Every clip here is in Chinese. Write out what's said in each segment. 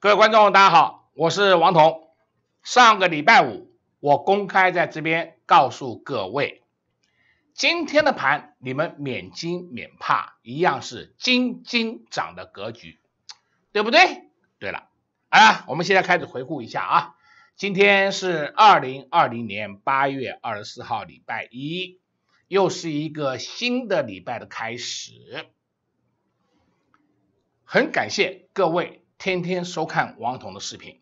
各位观众，大家好，我是王彤。上个礼拜五，我公开在这边告诉各位，今天的盘你们免惊免怕，一样是金金涨的格局，对不对？对了，啊，我们现在开始回顾一下啊。今天是二零二零年八月二十四号，礼拜一，又是一个新的礼拜的开始。很感谢各位。天天收看王彤的视频，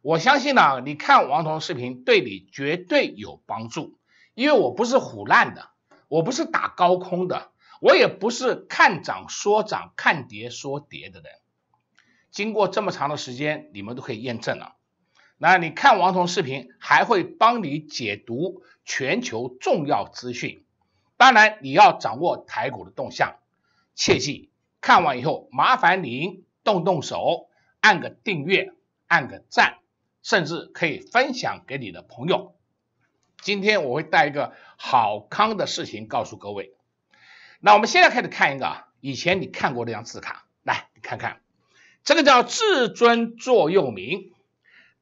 我相信呢，你看王彤的视频对你绝对有帮助，因为我不是唬烂的，我不是打高空的，我也不是看涨说涨、看跌说跌的人。经过这么长的时间，你们都可以验证了。那你看王彤视频，还会帮你解读全球重要资讯。当然你要掌握台股的动向，切记看完以后麻烦您。动动手，按个订阅，按个赞，甚至可以分享给你的朋友。今天我会带一个好康的事情告诉各位。那我们现在开始看一个，以前你看过这张字卡，来你看看，这个叫“至尊座右铭”。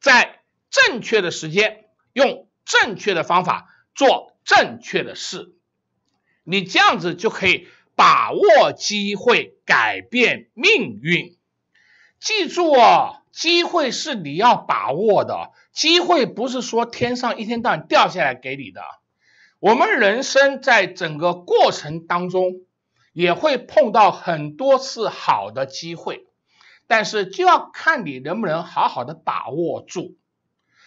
在正确的时间，用正确的方法做正确的事，你这样子就可以把握机会，改变命运。记住哦，机会是你要把握的，机会不是说天上一天到晚掉下来给你的。我们人生在整个过程当中，也会碰到很多次好的机会，但是就要看你能不能好好的把握住。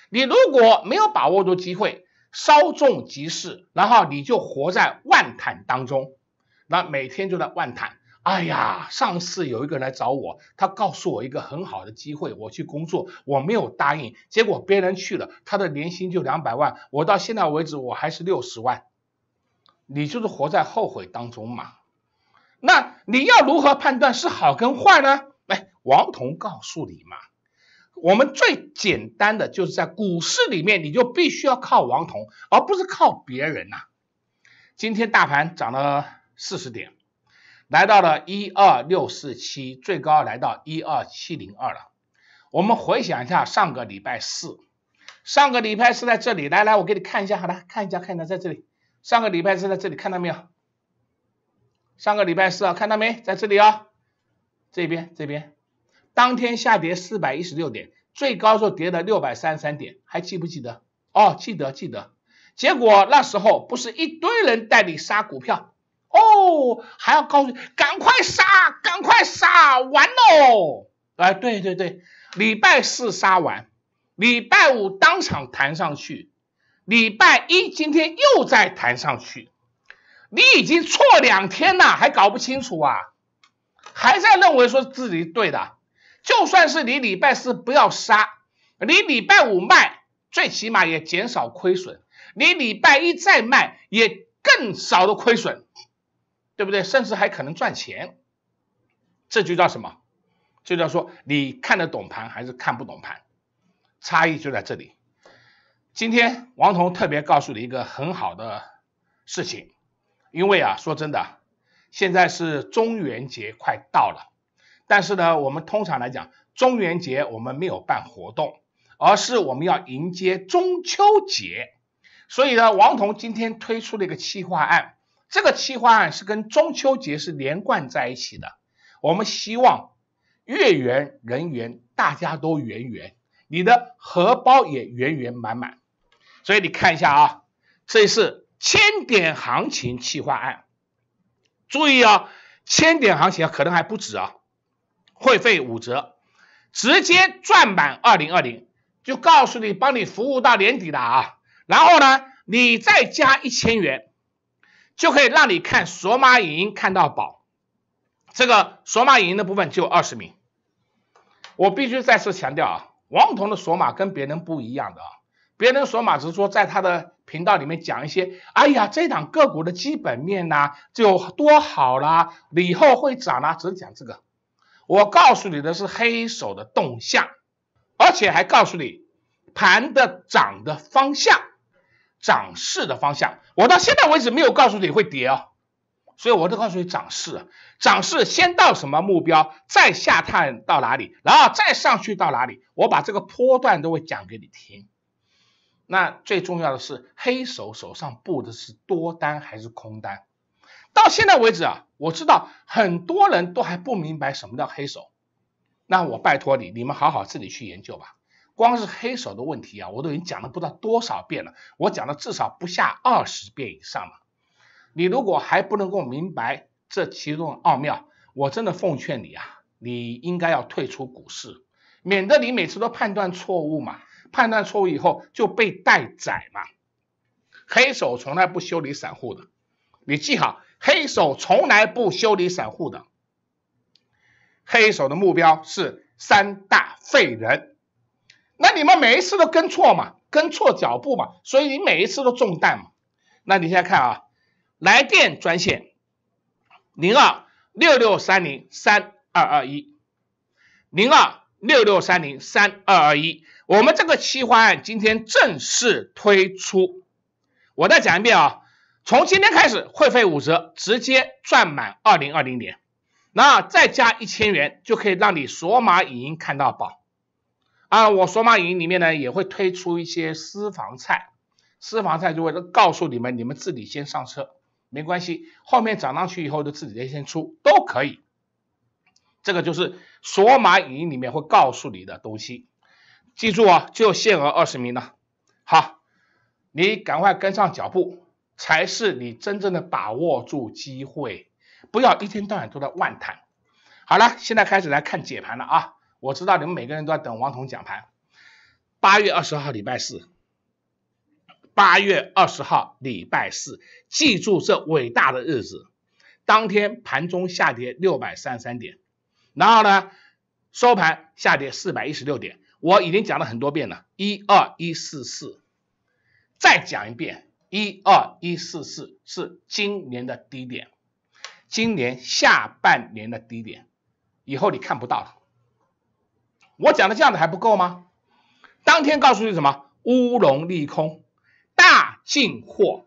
你如果没有把握住机会，稍纵即逝，然后你就活在万坦当中，那每天就在万坦。哎呀，上次有一个人来找我，他告诉我一个很好的机会，我去工作，我没有答应，结果别人去了，他的年薪就两百万，我到现在为止我还是六十万，你就是活在后悔当中嘛。那你要如何判断是好跟坏呢？来，王彤告诉你嘛，我们最简单的就是在股市里面，你就必须要靠王彤，而不是靠别人呐。今天大盘涨了四十点。来到了一二六四七，最高来到一二七零二了。我们回想一下，上个礼拜四，上个礼拜四在这里，来来，我给你看一下，好的，看一下，看一下，在这里，上个礼拜四在这里，看到没有？上个礼拜四啊，看到没？在这里啊，这边这边，当天下跌四百一十六点，最高就跌了六百三十三点，还记不记得？哦，记得记得。结果那时候不是一堆人带你杀股票？哦，还要告诉你，赶快杀，赶快杀，完喽！哎，对对对，礼拜四杀完，礼拜五当场弹上去，礼拜一今天又再弹上去，你已经错两天了，还搞不清楚啊？还在认为说自己对的？就算是你礼拜四不要杀，你礼拜五卖，最起码也减少亏损；你礼拜一再卖，也更少的亏损。对不对？甚至还可能赚钱，这就叫什么？就叫说你看得懂盘还是看不懂盘，差异就在这里。今天王彤特别告诉你一个很好的事情，因为啊，说真的，现在是中元节快到了，但是呢，我们通常来讲，中元节我们没有办活动，而是我们要迎接中秋节。所以呢，王彤今天推出了一个企划案。这个企划案是跟中秋节是连贯在一起的。我们希望月圆人圆，大家都圆圆，你的荷包也圆圆满满。所以你看一下啊，这是千点行情企划案。注意啊，千点行情可能还不止啊。会费五折，直接赚满二零二零，就告诉你，帮你服务到年底的啊。然后呢，你再加一千元。就可以让你看索马影音看到宝，这个索马影音的部分只有二十名，我必须再次强调啊，王彤的索马跟别人不一样的啊，别人索马只是说在他的频道里面讲一些，哎呀，这档个股的基本面呐就多好啦，以后会涨啦，只是讲这个，我告诉你的是黑手的动向，而且还告诉你盘的涨的方向。涨势的方向，我到现在为止没有告诉你会跌哦，所以我都告诉你涨势，涨势先到什么目标，再下探到哪里，然后再上去到哪里，我把这个波段都会讲给你听。那最重要的是黑手手上布的是多单还是空单，到现在为止啊，我知道很多人都还不明白什么叫黑手，那我拜托你，你们好好自己去研究吧。光是黑手的问题啊，我都已经讲了不知道多少遍了，我讲了至少不下二十遍以上了。你如果还不能够明白这其中的奥妙，我真的奉劝你啊，你应该要退出股市，免得你每次都判断错误嘛，判断错误以后就被带宰嘛。黑手从来不修理散户的，你记好，黑手从来不修理散户的。黑手的目标是三大废人。那你们每一次都跟错嘛，跟错脚步嘛，所以你每一次都中弹嘛。那你现在看啊，来电专线零二六六三零三二二一零二六六三零三二二一，我们这个七方案今天正式推出。我再讲一遍啊，从今天开始会费五折，直接赚满二零二零年，那再加一千元就可以让你索马影音看到宝。啊，我索马营里面呢也会推出一些私房菜，私房菜就会告诉你们，你们自己先上车，没关系，后面涨上去以后就自己再先出，都可以。这个就是索马营里面会告诉你的东西，记住啊，就限额二十名呢。好，你赶快跟上脚步，才是你真正的把握住机会，不要一天到晚都在妄谈。好了，现在开始来看解盘了啊。我知道你们每个人都在等王彤讲盘。八月二十号礼拜四，八月二十号礼拜四，记住这伟大的日子。当天盘中下跌六百三十三点，然后呢，收盘下跌四百一十六点。我已经讲了很多遍了，一二一四四，再讲一遍，一二一四四是今年的低点，今年下半年的低点，以后你看不到了。我讲的这样子还不够吗？当天告诉你什么乌龙利空，大进货，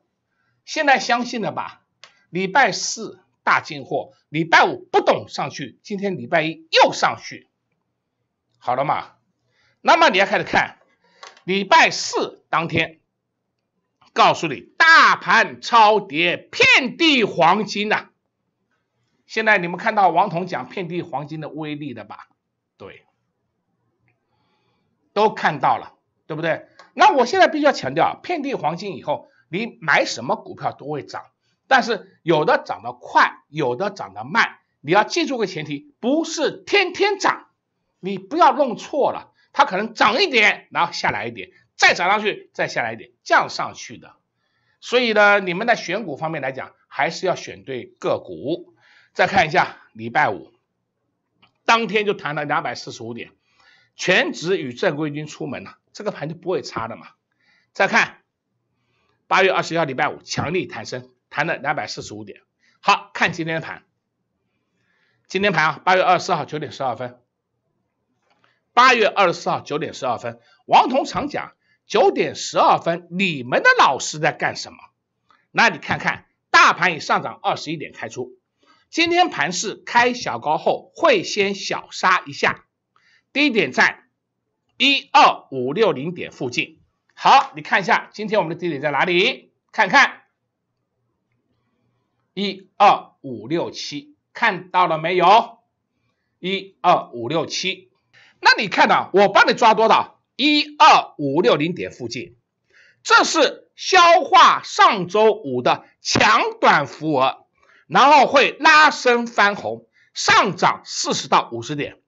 现在相信了吧？礼拜四大进货，礼拜五不懂上去，今天礼拜一又上去，好了嘛？那么你要开始看，礼拜四当天，告诉你大盘超跌，遍地黄金呐！现在你们看到王彤讲遍地黄金的威力了吧？对。都看到了，对不对？那我现在必须要强调，遍地黄金以后，你买什么股票都会涨，但是有的涨得快，有的涨得慢。你要记住个前提，不是天天涨，你不要弄错了，它可能涨一点，然后下来一点，再涨上去，再下来一点，这样上去的。所以呢，你们在选股方面来讲，还是要选对个股。再看一下礼拜五，当天就弹了两百四十五点。全职与正规军出门了，这个盘就不会差的嘛。再看八月二十一号礼拜五强力弹升，弹了两百四十五点。好看今天的盘，今天盘啊，八月二十四号九点十二分。八月二十四号九点十二分，王彤常讲九点十二分你们的老师在干什么？那你看看大盘已上涨二十一点开出。今天盘是开小高后会先小杀一下。低点在一二五六零点附近。好，你看一下今天我们的低点在哪里？看看一二五六七，看到了没有？一二五六七。那你看到，我帮你抓多少？一二五六零点附近。这是消化上周五的强短幅额，然后会拉升翻红，上涨四十到五十点。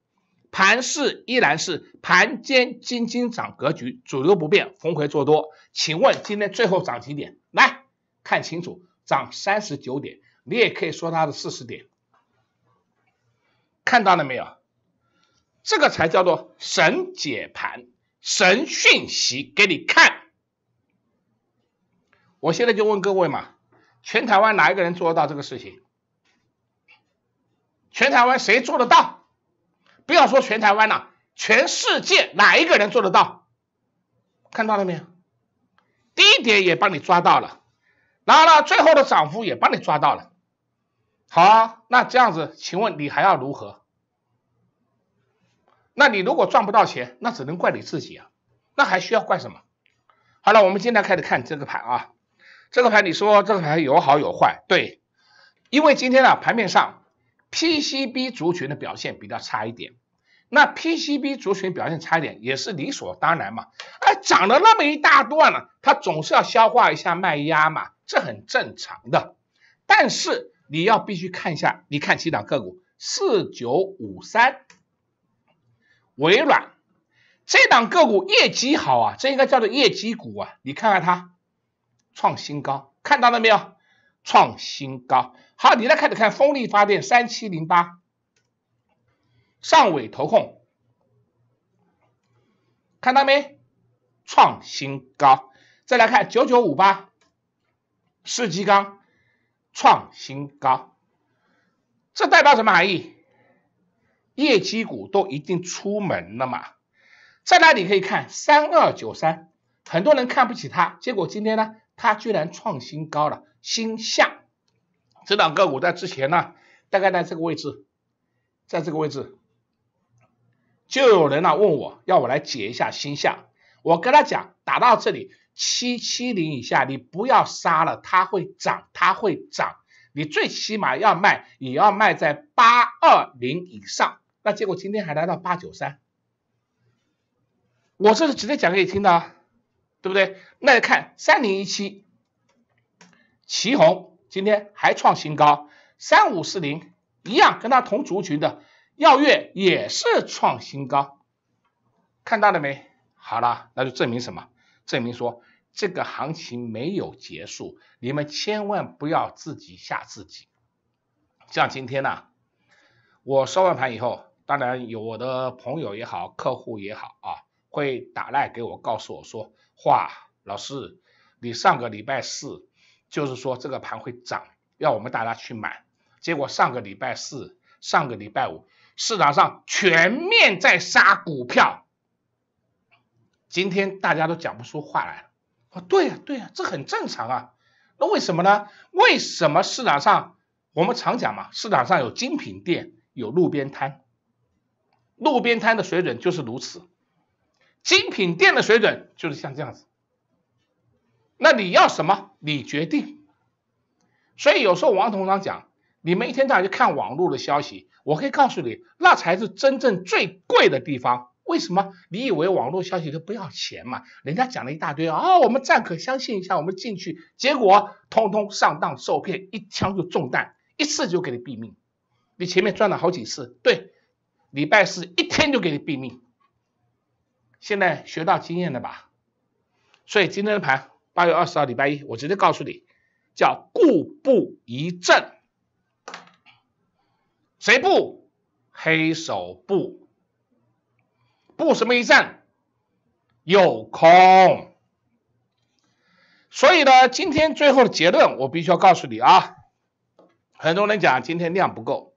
盘势依然是盘间金金涨格局，主流不变，逢回做多。请问今天最后涨几点？来看清楚，涨三十九点，你也可以说它的四十点。看到了没有？这个才叫做神解盘，神讯息给你看。我现在就问各位嘛，全台湾哪一个人做得到这个事情？全台湾谁做得到？不要说全台湾了，全世界哪一个人做得到？看到了没有？低点也帮你抓到了，然后呢，最后的涨幅也帮你抓到了。好，那这样子，请问你还要如何？那你如果赚不到钱，那只能怪你自己啊，那还需要怪什么？好了，我们今天开始看这个盘啊，这个盘你说这个盘有好有坏，对，因为今天呢，盘面上 PCB 族群的表现比较差一点。那 PCB 族群表现差一点也是理所当然嘛，哎，涨了那么一大段了，它总是要消化一下卖压嘛，这很正常的。但是你要必须看一下，你看几档个股，四九五三微软，这档个股业绩好啊，这应该叫做业绩股啊，你看看它创新高，看到了没有？创新高。好，你再开始看风力发电三七零八。上尾投控，看到没？创新高。再来看九九五八，世纪钢创新高，这代表什么含义？业绩股都一定出门了嘛？再来，你可以看三二九三，很多人看不起它，结果今天呢，它居然创新高了，新下。这两个股在之前呢，大概在这个位置，在这个位置。就有人呢问我，要我来解一下星象。我跟他讲，打到这里七七零以下，你不要杀了，它会涨，它会涨。你最起码要卖，也要卖在八二零以上。那结果今天还来到八九三，我这是直接讲给你听的，对不对？那看三零一七，旗宏今天还创新高，三五四零一样，跟它同族群的。耀月也是创新高，看到了没？好了，那就证明什么？证明说这个行情没有结束。你们千万不要自己吓自己。像今天呢，我收完盘以后，当然有我的朋友也好，客户也好啊，会打来给我，告诉我说：“哇，老师，你上个礼拜四就是说这个盘会涨，要我们大家去买，结果上个礼拜四、上个礼拜五。”市场上全面在杀股票，今天大家都讲不出话来了啊！对呀，对呀，这很正常啊。那为什么呢？为什么市场上我们常讲嘛，市场上有精品店，有路边摊。路边摊的水准就是如此，精品店的水准就是像这样子。那你要什么，你决定。所以有时候王董章长讲。你们一天到晚就看网络的消息，我可以告诉你，那才是真正最贵的地方。为什么？你以为网络消息都不要钱嘛？人家讲了一大堆，哦，我们暂可相信一下，我们进去，结果通通上当受骗，一枪就中弹，一次就给你毙命。你前面赚了好几次，对，礼拜四一天就给你毙命。现在学到经验了吧？所以今天的盘，八月二十号礼拜一，我直接告诉你，叫固步一阵。谁布黑手布布什么一站有空，所以呢，今天最后的结论我必须要告诉你啊，很多人讲今天量不够，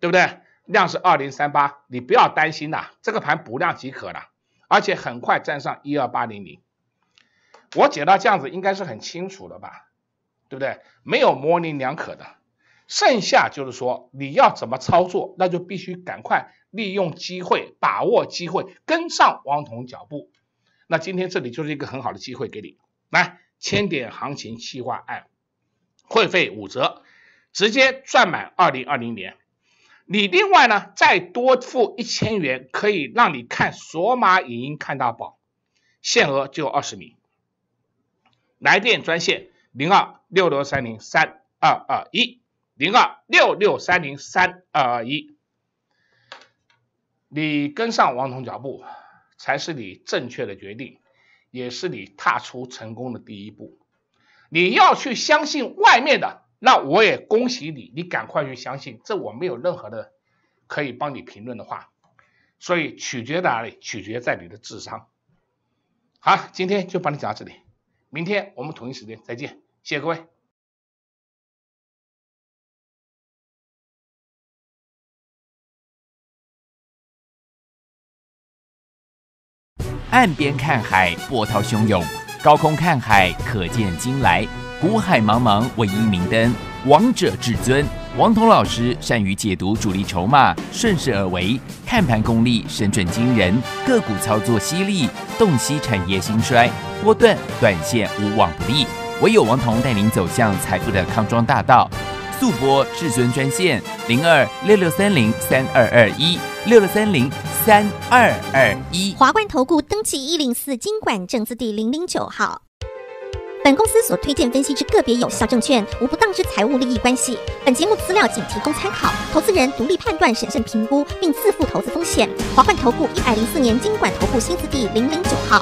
对不对？量是二零三八，你不要担心呐，这个盘补量即可了，而且很快站上一二八零零，我解到这样子应该是很清楚的吧，对不对？没有模棱两可的。剩下就是说你要怎么操作，那就必须赶快利用机会，把握机会，跟上汪彤脚步。那今天这里就是一个很好的机会给你来千点行情计划，案，会费五折，直接赚满二零二零年。你另外呢，再多付一千元，可以让你看索马影音看大宝，限额就二十米。来电专线零二六六三零三二二一。零二六六三零三二二一，你跟上王彤脚步才是你正确的决定，也是你踏出成功的第一步。你要去相信外面的，那我也恭喜你，你赶快去相信。这我没有任何的可以帮你评论的话，所以取决在哪里？取决在你的智商。好，今天就帮你讲到这里，明天我们同一时间再见，谢谢各位。岸边看海，波涛汹涌；高空看海，可见金来。古海茫茫，唯一明灯。王者至尊，王彤老师善于解读主力筹码，顺势而为，看盘功力神准惊人，个股操作犀利，洞悉产业兴衰，波段短线无往不利。唯有王彤带领走向财富的康庄大道。速播至尊专线零二六六三零三二二一六六三零。三二二一，华冠投顾登记一零四经管证字第零零九号。本公司所推荐分析之个别有效证券，无不当之财务利益关系。本节目资料仅提供参考，投资人独立判断、审慎评估，并自负投资风险。华冠投顾一百零四年经管投顾新字第零零九号。